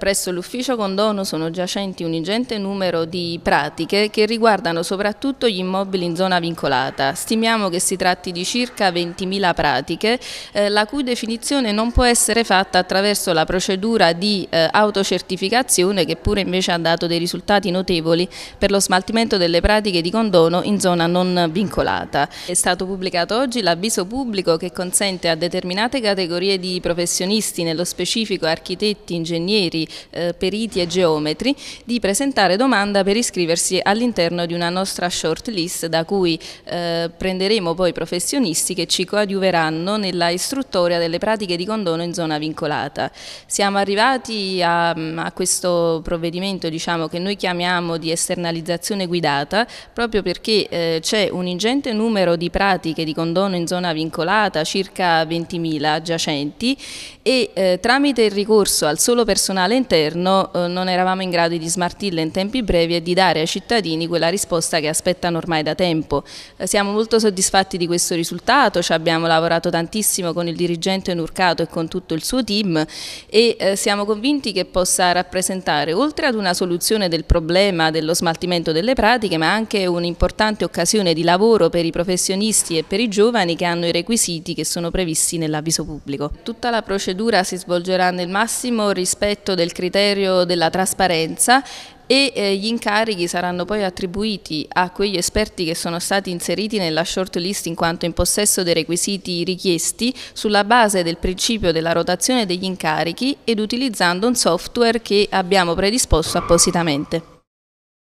Presso l'ufficio condono sono giacenti un ingente numero di pratiche che riguardano soprattutto gli immobili in zona vincolata. Stimiamo che si tratti di circa 20.000 pratiche, eh, la cui definizione non può essere fatta attraverso la procedura di eh, autocertificazione che pure invece ha dato dei risultati notevoli per lo smaltimento delle pratiche di condono in zona non vincolata. È stato pubblicato oggi l'avviso pubblico che consente a determinate categorie di professionisti, nello specifico architetti, ingegneri, eh, periti e geometri di presentare domanda per iscriversi all'interno di una nostra short list da cui eh, prenderemo poi professionisti che ci coadiuveranno nella istruttoria delle pratiche di condono in zona vincolata. Siamo arrivati a, a questo provvedimento diciamo, che noi chiamiamo di esternalizzazione guidata proprio perché eh, c'è un ingente numero di pratiche di condono in zona vincolata, circa 20.000 giacenti e eh, tramite il ricorso al solo personale all'interno eh, non eravamo in grado di smartirle in tempi brevi e di dare ai cittadini quella risposta che aspettano ormai da tempo. Eh, siamo molto soddisfatti di questo risultato, ci abbiamo lavorato tantissimo con il dirigente Nurcato e con tutto il suo team e eh, siamo convinti che possa rappresentare oltre ad una soluzione del problema dello smaltimento delle pratiche ma anche un'importante occasione di lavoro per i professionisti e per i giovani che hanno i requisiti che sono previsti nell'avviso pubblico. Tutta la procedura si svolgerà nel massimo rispetto del del criterio della trasparenza e eh, gli incarichi saranno poi attribuiti a quegli esperti che sono stati inseriti nella shortlist in quanto in possesso dei requisiti richiesti sulla base del principio della rotazione degli incarichi ed utilizzando un software che abbiamo predisposto appositamente.